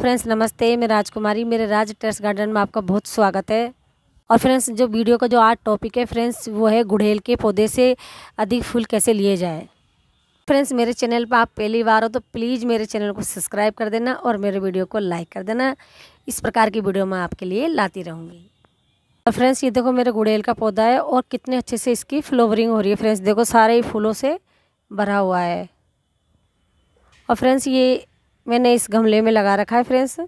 friends नमस्ते मैं राजकुमारी मेरे राज टेरेस गार्डन में आपका बहुत स्वागत है और फ्रेंड्स जो वीडियो का जो आज टॉपिक है फ्रेंड्स वो है गुड़ेल के पौधे से अधिक फूल कैसे लिए जाए फ्रेंड्स मेरे चैनल पर आप पहली बार हो तो प्लीज़ मेरे चैनल को सब्सक्राइब कर देना और मेरे वीडियो को लाइक कर देना इस प्रकार की वीडियो मैं आपके लिए लाती रहूँगी और फ्रेंड्स ये देखो मेरे गुड़ेल का पौधा है और कितने अच्छे से इसकी फ्लोवरिंग हो रही है फ्रेंड्स देखो सारे ही फूलों से भरा हुआ है और फ्रेंड्स ये मैंने इस गमले में लगा रखा है फ्रेंड्स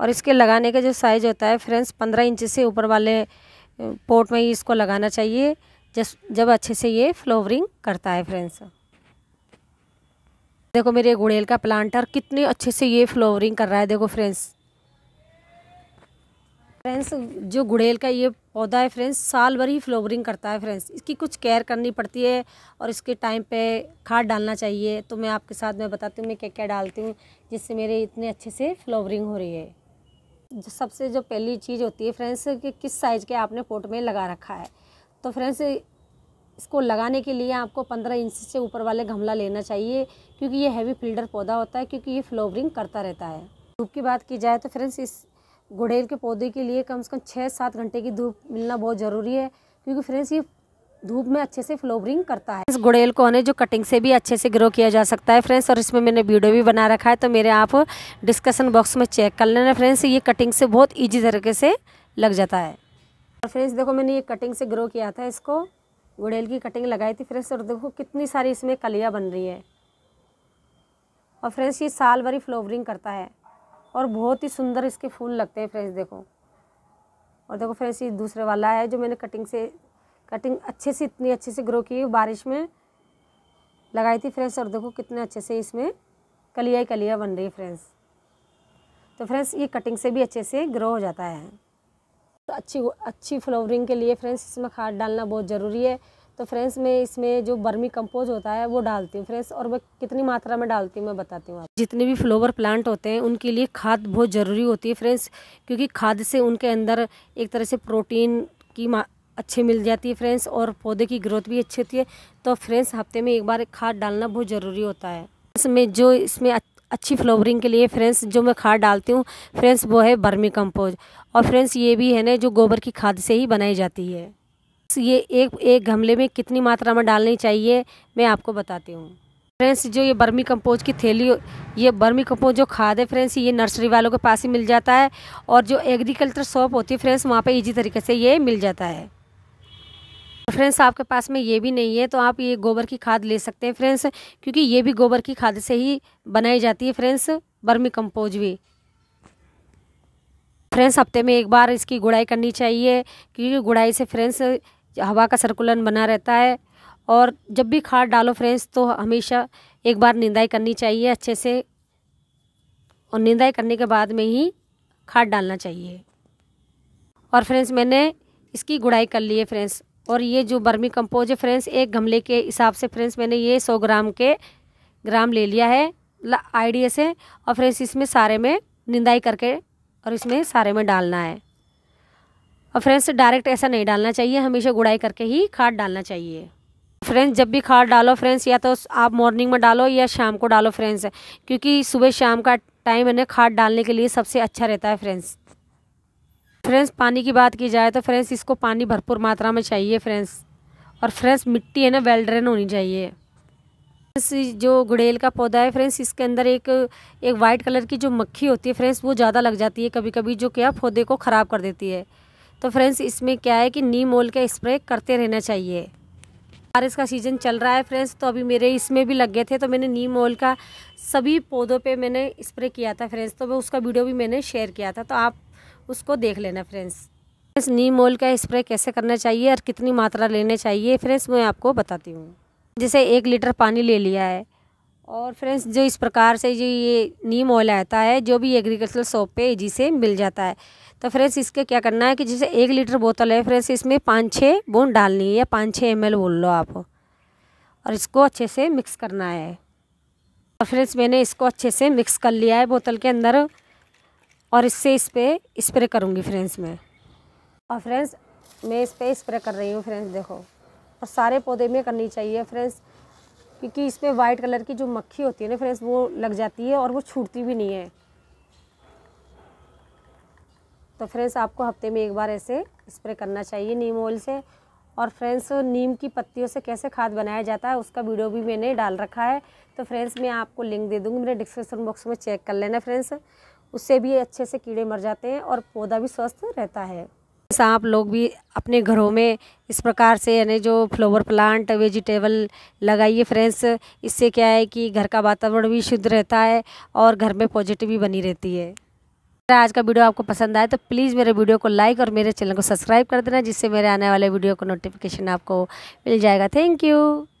और इसके लगाने का जो साइज़ होता है फ्रेंड्स पंद्रह इंच से ऊपर वाले पोर्ट में ही इसको लगाना चाहिए जस जब अच्छे से ये फ्लोवरिंग करता है फ्रेंड्स देखो मेरे गुड़ेल का प्लांटर कितने अच्छे से ये फ्लोवरिंग कर रहा है देखो फ्रेंड्स फ्रेंड्स जो गुड़ेल का ये पौधा है फ्रेंड्स साल भर ही फ्लोवरिंग करता है फ्रेंड्स इसकी कुछ केयर करनी पड़ती है और इसके टाइम पे खाद डालना चाहिए तो मैं आपके साथ मैं बताती हूँ मैं क्या क्या डालती हूँ जिससे मेरे इतने अच्छे से फ्लोवरिंग हो रही है जो सबसे जो पहली चीज़ होती है फ्रेंड्स कि किस साइज़ के आपने पोट में लगा रखा है तो फ्रेंड्स इसको लगाने के लिए आपको पंद्रह इंच से ऊपर वाले गमला लेना चाहिए क्योंकि ये हैवी फिल्डर पौधा होता है क्योंकि ये फ्लोवरिंग करता रहता है धूप की बात की जाए तो फ्रेंड्स इस गुड़ेल के पौधे के लिए कम से कम छः सात घंटे की धूप मिलना बहुत ज़रूरी है क्योंकि फ्रेंड्स ये धूप में अच्छे से फ्लोवरिंग करता है इस गुड़ेल को उन्हें जो कटिंग से भी अच्छे से ग्रो किया जा सकता है फ्रेंड्स और इसमें मैंने वीडियो भी बना रखा है तो मेरे आप डिस्कशन बॉक्स में चेक कर लेना फ्रेंड्स ये कटिंग से बहुत ईजी तरीके से लग जाता है और फ्रेंड्स देखो मैंने ये कटिंग से ग्रो किया था इसको गुड़ेल की कटिंग लगाई थी फ्रेंड्स और देखो कितनी सारी इसमें कलियाँ बन रही है और फ्रेंड्स ये साल भरी फ्लोवरिंग करता है और बहुत ही सुंदर इसके फूल लगते हैं फ्रेंड्स देखो और देखो फ्रेंड्स ये दूसरे वाला है जो मैंने कटिंग से कटिंग अच्छे से इतनी अच्छे से ग्रो की बारिश में लगाई थी फ्रेंड्स और देखो कितने अच्छे से इसमें कलिया ही कलिया बन रही है फ्रेंड्स तो फ्रेंड्स ये कटिंग से भी अच्छे से ग्रो हो जाता है तो अच्छी अच्छी फ्लोवरिंग के लिए फ्रेंड्स इसमें खाद डालना बहुत ज़रूरी है तो फ्रेंड्स मैं इसमें जो बर्मी कंपोज होता है वो डालती हूँ फ्रेंड्स और मैं कितनी मात्रा में डालती हूँ मैं बताती हूँ आप जितने भी फ्लोवर प्लांट होते हैं उनके लिए खाद बहुत ज़रूरी होती है फ्रेंड्स क्योंकि खाद से उनके अंदर एक तरह से प्रोटीन की अच्छे मिल जाती है फ्रेंड्स और पौधे की ग्रोथ भी अच्छी होती है तो फ्रेंड्स हफ्ते में एक बार खाद डालना बहुत ज़रूरी होता है इसमें जो इसमें अच्छी फ्लोवरिंग के लिए फ्रेंड्स जो मैं खाद डालती हूँ फ्रेंड्स वो है बर्मी कंपोज और फ्रेंड्स ये भी है ना जो गोबर की खाद से ही बनाई जाती है ये एक एक गमले में कितनी मात्रा में डालनी चाहिए मैं आपको बताती हूँ फ्रेंड्स जो ये बर्मी कंपोज की थैली ये बर्मी कंपोज जो खाद है फ्रेंड्स ये नर्सरी वालों के पास ही मिल जाता है और जो एग्रीकल्चर शॉप होती है फ्रेंड्स वहाँ पर ईजी तरीके से ये मिल जाता है फ्रेंड्स आपके पास में ये भी नहीं है तो आप ये गोबर की खाद ले सकते हैं फ्रेंड्स क्योंकि ये भी गोबर की खाद से ही बनाई जाती है फ्रेंड्स बर्मी कंपोज भी फ्रेंड्स हफ्ते में एक बार इसकी गुड़ाई करनी चाहिए क्योंकि गुड़ाई से फ्रेंड्स हवा का सर्कुलन बना रहता है और जब भी खाद डालो फ्रेंड्स तो हमेशा एक बार निंदाई करनी चाहिए अच्छे से और निंदाई करने के बाद में ही खाद डालना चाहिए और फ्रेंड्स मैंने इसकी गुड़ाई कर ली है फ्रेंड्स और ये जो बर्मी कंपोज है फ्रेंड्स एक गमले के हिसाब से फ्रेंड्स मैंने ये सौ ग्राम के ग्राम ले लिया है आइडिया से और फ्रेंड्स इसमें सारे में निंदाई करके और इसमें सारे में डालना है और फ्रेंड्स डायरेक्ट ऐसा नहीं डालना चाहिए हमेशा गुड़ाई करके ही खाद डालना चाहिए फ्रेंड्स जब भी खाद डालो फ्रेंड्स या तो आप मॉर्निंग में डालो या शाम को डालो फ्रेंड्स क्योंकि सुबह शाम का टाइम ना खाद डालने के लिए सबसे अच्छा रहता है फ्रेंड्स फ्रेंड्स पानी की बात की जाए तो फ्रेंड्स इसको पानी भरपूर मात्रा में चाहिए फ्रेंड्स और फ्रेंड्स मिट्टी है ना वेल ड्रेन होनी चाहिए फ्रेंड्स जो गुड़ेल का पौधा है फ्रेंड्स इसके अंदर एक एक वाइट कलर की जो मक्खी होती है फ्रेंड्स वो ज़्यादा लग जाती है कभी कभी जो क्या पौधे को ख़राब कर देती है तो फ्रेंड्स इसमें क्या है कि नीम ओल का स्प्रे करते रहना चाहिए बारिश का सीज़न चल रहा है फ्रेंड्स तो अभी मेरे इसमें भी लग गए थे तो मैंने नीम ऑयल का सभी पौधों पे मैंने स्प्रे किया था फ्रेंड्स तो वो उसका वीडियो भी मैंने शेयर किया था तो आप उसको देख लेना फ्रेंड्स फ्रेंड्स नीम ऑयल का स्प्रे कैसे करना चाहिए और कितनी मात्रा लेने चाहिए फ्रेंड्स मैं आपको बताती हूँ जैसे एक लीटर पानी ले लिया है और फ्रेंड्स जो इस प्रकार से जो ये नीम ऑयल आता है जो भी एग्रीकल्चर शॉप पे जी से मिल जाता है तो फ्रेंड्स इसके क्या करना है कि जैसे एक लीटर बोतल है फ्रेंड्स इसमें पाँच छः बूंद डालनी है या पाँच छः एम बोल लो आप और इसको अच्छे से मिक्स करना है और तो फ्रेंड्स मैंने इसको अच्छे से मिक्स कर लिया है बोतल के अंदर और इससे इस पर स्प्रे करूँगी फ्रेंड्स मैं और फ्रेंड्स मैं इस पर स्प्रे कर रही हूँ फ्रेंड्स देखो और सारे पौधे में करनी चाहिए फ्रेंड्स क्योंकि इसमें वाइट कलर की जो मक्खी होती है ना फ्रेंड्स वो लग जाती है और वो छूटती भी नहीं है तो फ्रेंड्स आपको हफ्ते में एक बार ऐसे स्प्रे करना चाहिए नीम ऑयल से और फ्रेंड्स नीम की पत्तियों से कैसे खाद बनाया जाता है उसका वीडियो भी मैंने डाल रखा है तो फ्रेंड्स मैं आपको लिंक दे दूँगी मेरे डिस्क्रिप्शन बॉक्स में चेक कर लेना फ्रेंड्स उससे भी अच्छे से कीड़े मर जाते हैं और पौधा भी स्वस्थ रहता है आप लोग भी अपने घरों में इस प्रकार से यानी जो फ्लावर प्लांट वेजिटेबल लगाइए फ्रेंड्स इससे क्या है कि घर का वातावरण भी शुद्ध रहता है और घर में पॉजिटिव भी बनी रहती है आज का वीडियो आपको पसंद आए तो प्लीज़ मेरे वीडियो को लाइक और मेरे चैनल को सब्सक्राइब कर देना जिससे मेरे आने वाले वीडियो को नोटिफिकेशन आपको मिल जाएगा थैंक यू